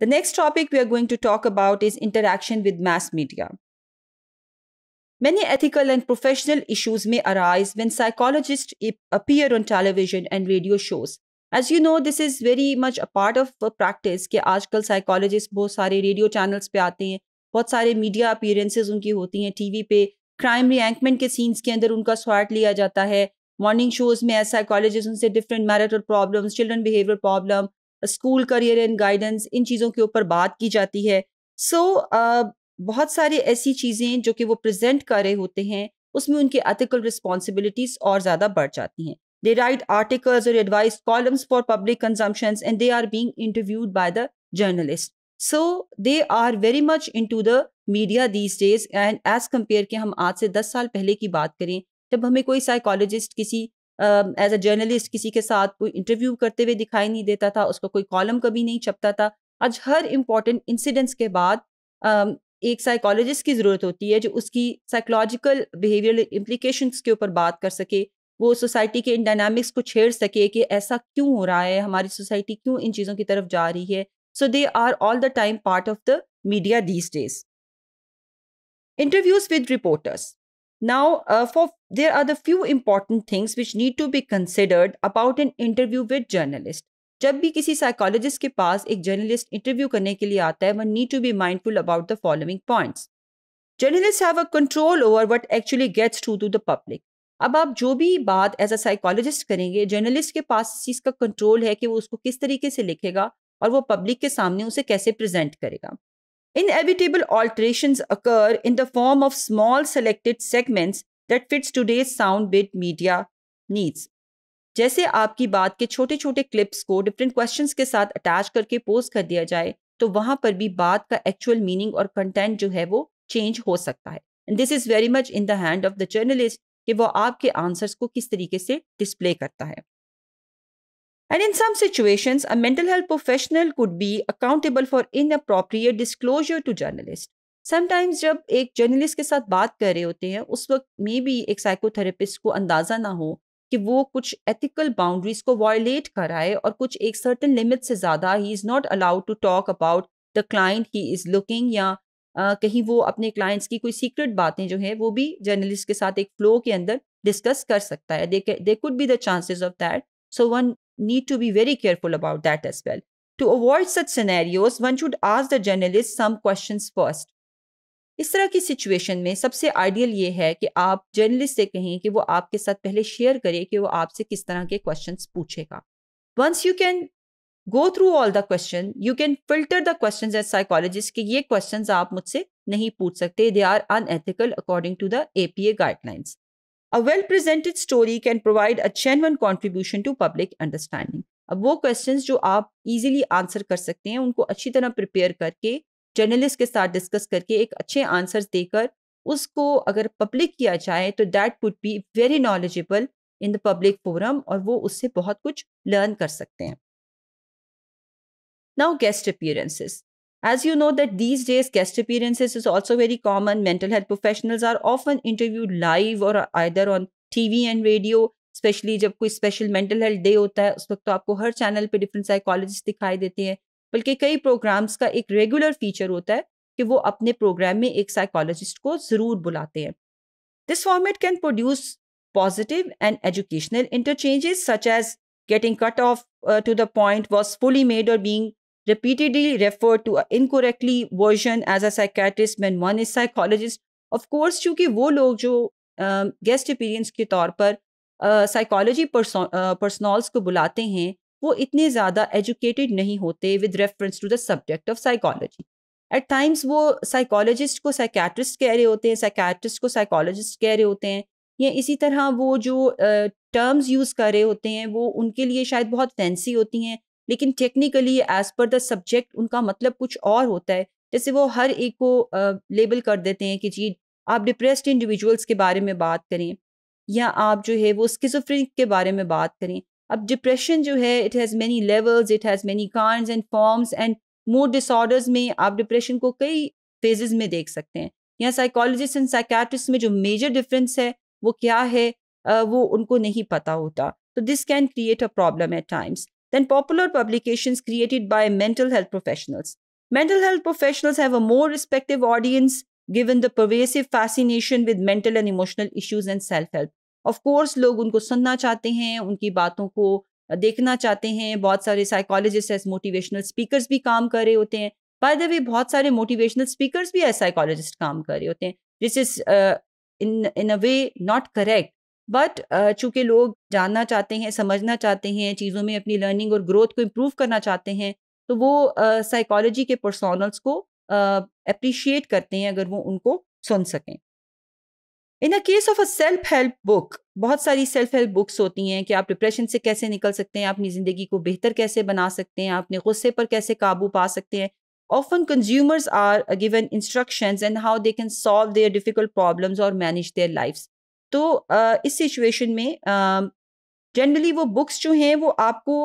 The next topic we are going to talk about is interaction with mass media. Many ethical and professional issues may arise when psychologists appear on television and radio shows. As you know, this is very much a part of practice कि आजकल psychologists बहुत सारे radio channels पे आते हैं बहुत सारे media appearances उनकी होती हैं टीवी पे क्राइम रिएंकमेंट के सीन्स के अंदर उनका स्वाट लिया जाता है मॉर्निंग शोज में एज साइकोलॉजिस्ट उनसे different marital problems children behaviour problem school career and guidance इन चीज़ों के ऊपर बात की जाती है सो so, uh, बहुत सारी ऐसी चीज़ें जो कि वो प्रेजेंट कर रहे होते हैं उसमें उनके एथिकल रिस्पॉन्सिबिलिटीज और ज़्यादा बढ़ जाती हैं दे राइट आर्टिकल्स और advice columns for public consumption and they are being interviewed by the journalist so they are very much into the media these days and as compare के हम आज से दस साल पहले की बात करें जब हमें कोई साइकोलॉजिस्ट किसी एज अ जर्नलिस्ट किसी के साथ कोई इंटरव्यू करते हुए दिखाई नहीं देता था उसका कोई कॉलम कभी नहीं छपता था आज हर इम्पॉर्टेंट इंसिडेंट्स के बाद uh, एक साइकोलॉजिस्ट की ज़रूरत होती है जो उसकी साइकोलॉजिकल बिहेवियरल इम्प्लीकेशंस के ऊपर बात कर सके वो सोसाइटी के इन डायनामिक्स को छेड़ सके कि ऐसा क्यों हो रहा है हमारी सोसाइटी क्यों इन चीज़ों की तरफ जा रही है so they are all the time part of the media these days interviews with reporters Now, uh, for there are the few important things which need to be considered about an interview with journalist. जब भी किसी psychologist के पास एक journalist interview करने के लिए आता है one need to be mindful about the following points journalist have a control over what actually gets through to the public अब आप जो भी बात एज अ साइकोलॉजिस्ट करेंगे जर्नलिस्ट के पास इस चीज़ का कंट्रोल है कि वो उसको किस तरीके से लिखेगा और वो पब्लिक के सामने उसे कैसे प्रेजेंट करेगा Inevitable alterations occur in the form of small selected segments that fits today's sound bit media needs. जैसे आपकी बात के छोटे छोटे क्लिप्स को डिफरेंट क्वेश्चंस के साथ अटैच करके पोस्ट कर दिया जाए तो वहां पर भी बात का एक्चुअल मीनिंग और कंटेंट जो है वो चेंज हो सकता है and this is very much in the hand of the journalist कि वो आपके आंसर्स को किस तरीके से डिस्प्ले करता है And in some situations, a mental health professional could be accountable for inappropriate disclosure to journalists. Sometimes जब एक जर्नलिस्ट के साथ बात कर रहे होते हैं उस वक्त मे भी एक साइकोथेरेपिस्ट को अंदाज़ा ना हो कि वो कुछ एथिकल बाउंड्रीज को वायलेट कर रहा है और कुछ एक सर्टन लिमिट से ज़्यादा he is not allowed to talk about the client he is looking या आ, कहीं वो अपने क्लाइंट्स की कोई सीक्रेट बातें जो है वो भी जर्नलिस्ट के साथ एक फ्लो के अंदर डिस्कस कर सकता है they could be the chances of that so one need to be very careful about that as well. To avoid such scenarios, one should ask the journalist some questions first. इस तरह की situation में सबसे ideal ये है कि आप journalist से कहें कि वो आपके साथ पहले शेयर करे कि वो आपसे किस तरह के क्वेश्चन पूछेगा once you can go through all the question you can filter the question as psychologist कि ये क्वेश्चन आप मुझसे नहीं पूछ सकते they are unethical according to the A P A guidelines A well presented story can provide a genuine contribution to public understanding. अब वो questions जो आप इजीली आंसर कर सकते हैं उनको अच्छी तरह प्रिपेयर करके जर्नलिस्ट के साथ डिस्कस करके एक अच्छे आंसर देकर उसको अगर पब्लिक किया जाए तो that would be very knowledgeable in the public forum और वो उससे बहुत कुछ लर्न कर सकते हैं now guest appearances As you know that these days guest appearances is also very common. Mental health professionals are often interviewed live or either on TV and radio. Especially जब कोई special mental health day होता है उस वक्त तो आपको हर channel पे different psychologists दिखाई देते हैं. programs का एक regular feature होता है कि वो psychologist को ज़रूर बुलाते This format can produce positive and educational interchanges such as getting cut off uh, to the point was fully made or being repeatedly refer to an incorrectly version as a psychiatrist when one is psychologist of course चूंकि वो लोग जो guest appearance के तौर पर psychology personnels को बुलाते हैं वो इतने ज़्यादा एजुकेटेड नहीं होते with reference to the subject of psychology at times वो साइकोलॉजिस्ट को साइकैट्रिस्ट कह रहे होते हैं साइकैट्रिस्ट को साइकोलॉजिस्ट कह रहे होते हैं या इसी तरह वो जो टर्म्स uh, यूज़ कर रहे होते हैं वो उनके लिए शायद बहुत फैंसी होती हैं लेकिन technically as per the subject उनका मतलब कुछ और होता है जैसे वो हर एक को लेबल कर देते हैं कि जी आप डिप्रेस्ड इंडिविजुअल्स के बारे में बात करें या आप जो है वो स्किजोफ्रेनिक के बारे में बात करें अब डिप्रेशन जो है it has many levels it has many kind and forms and more disorders में आप डिप्रेशन को कई फेजेस में देख सकते हैं या साइकोलॉजिस्ट एंड साइकैट्रिस्ट में जो मेजर डिफरेंस है वो क्या है वो उनको नहीं पता होता तो this can create a problem at times than popular publications created by mental health professionals. Mental health professionals have a more respective audience given the pervasive fascination with mental and emotional issues and self help. Of course, लोग उनको सुनना चाहते हैं उनकी बातों को देखना चाहते हैं बहुत सारे साइकोलॉजिस्ट मोटिवेशनल स्पीकर्स भी काम कर रहे होते हैं बाय द वे बहुत सारे मोटिवेशनल स्पीकर्स भी एज साइकोलॉजिस्ट काम कर रहे होते हैं this is in in a way not correct but uh, चूंकि लोग जानना चाहते हैं समझना चाहते हैं चीज़ों में अपनी लर्निंग और ग्रोथ को इम्प्रूव करना चाहते हैं तो वो साइकोलॉजी के पर्सोनल्स को अप्रिशिएट करते हैं अगर वो उनको सुन सकें in a case of a self help book बहुत सारी सेल्फ हेल्प बुक्स होती हैं कि आप डिप्रेशन से कैसे निकल सकते हैं अपनी ज़िंदगी को बेहतर कैसे बना सकते हैं अपने गुस्से पर कैसे काबू पा सकते हैं often consumers are given instruction and how they can solve their difficult problems और मैनेज देयर लाइफ्स तो इस सिचुएशन में जनरली वो बुक्स जो हैं वो आपको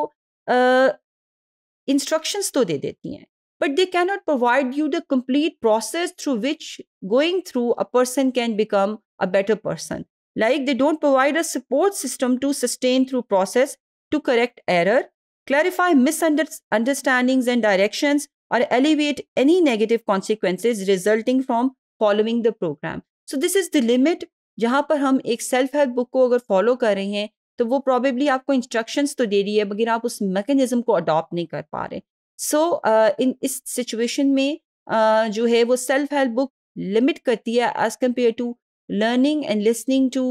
इंस्ट्रक्शंस तो दे देती हैं but they can not provide you the complete process through which going through a person can become a better person like they don't provide a support system to sustain through process to correct error clarify misunderstandings and direction और elevate any negative consequences resulting from following the program so this is the limit जहाँ पर हम एक self help book को अगर follow कर रहे हैं तो वो प्रॉबेबली आपको इंस्ट्रक्शंस तो दे रही है मगर आप उस मैकेनिज्म को अडॉप्ट नहीं कर पा रहे सो so, इन uh, इस सिचुएशन में uh, जो है वो सेल्फ हेल्प बुक लिमिट करती है as compare to learning and listening to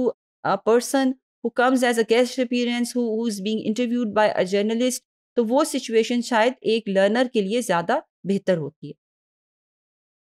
a person who comes as a guest appearance who is being interviewed by a journalist तो वो situation शायद एक लर्नर के लिए ज़्यादा बेहतर होती है